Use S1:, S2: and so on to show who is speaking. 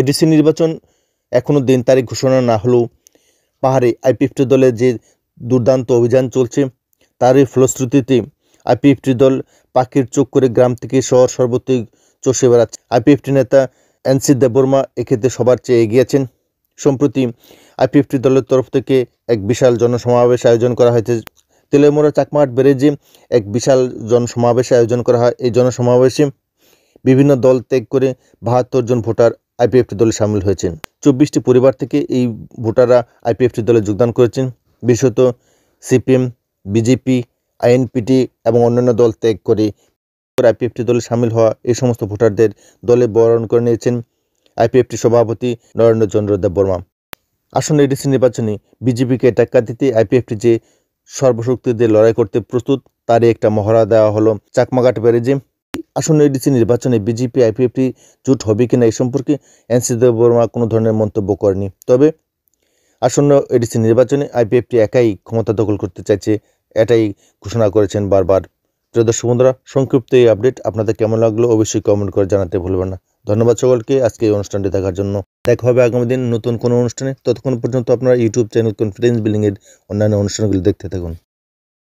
S1: ADC নির্বাচন এখনও দিন তারিখ ঘোষণা না হলেও পাহাড়ে আইপিএফটি দলে যে দুর্দান্ত অভিযান চলছে তারই ফলশ্রুতিতে আইপিএফটি দল পাখির চোখ করে গ্রাম থেকে শহর সর্বত্রই চষে বেড়াচ্ছে আইপিএফটি নেতা এনসি দেববর্মা এক্ষেত্রে সবার চেয়ে এগিয়েছেন সম্প্রতি আইপিএফটি দলের তরফ থেকে এক বিশাল জনসমাবেশ আয়োজন করা হয়েছে তেলেমোড়া চাকমাহাট ব্যারেজে এক বিশাল জনসমাবেশ আয়োজন করা হয় এই জনসমাবেশে বিভিন্ন দল ত্যাগ করে বাহাত্তর জন ভোটার আইপিএফটি দলে সামিল হয়েছেন চব্বিশটি পরিবার থেকে এই ভোটাররা আইপিএফটি দলে যোগদান করেছেন বিশেষত সিপিএম বিজেপি আইএনপিটি এবং অন্যান্য দল ত্যাগ করে আইপিএফটি দলে সামিল হওয়া এই সমস্ত ভোটারদের দলে বরণ করে নিয়েছেন আইপিএফটি সভাপতি নরেন্দ্র চন্দ্র দেববর্মা আসন্ন এডিসি নির্বাচনে বিজেপিকে টাক্কা দিতে আইপিএফটি যে সর্বশক্তিদের লড়াই করতে প্রস্তুত তারই একটা মহড়া দেওয়া হলো চাকমাঘাট ব্যারেজে আসন্ন এডিসি নির্বাচনে বিজেপি আইপিএফটি জোট হবে কিনা এ সম্পর্কে এনসি দেববর্মা কোনো ধরনের মন্তব্য করেনি তবে আসন্ন এডিসি নির্বাচনে আইপিএফটি একাই ক্ষমতা দখল করতে চাইছে এটাই ঘোষণা করেছেন বারবার প্রিয় দর্শক বন্ধুরা সংক্ষিপ্ত এই আপডেট আপনাদের কেমন লাগলো অবশ্যই কমেন্ট করে জানাতে ভুলবেন না ধন্যবাদ সকলকে আজকে এই অনুষ্ঠানটি দেখার জন্য দেখা হবে আগামী দিন নতুন কোনো অনুষ্ঠানে ততক্ষণ পর্যন্ত আপনারা ইউটিউব চ্যানেল কনফিডেন্স বিল্ডিংয়ের অন্যান্য অনুষ্ঠানগুলি দেখতে থাকুন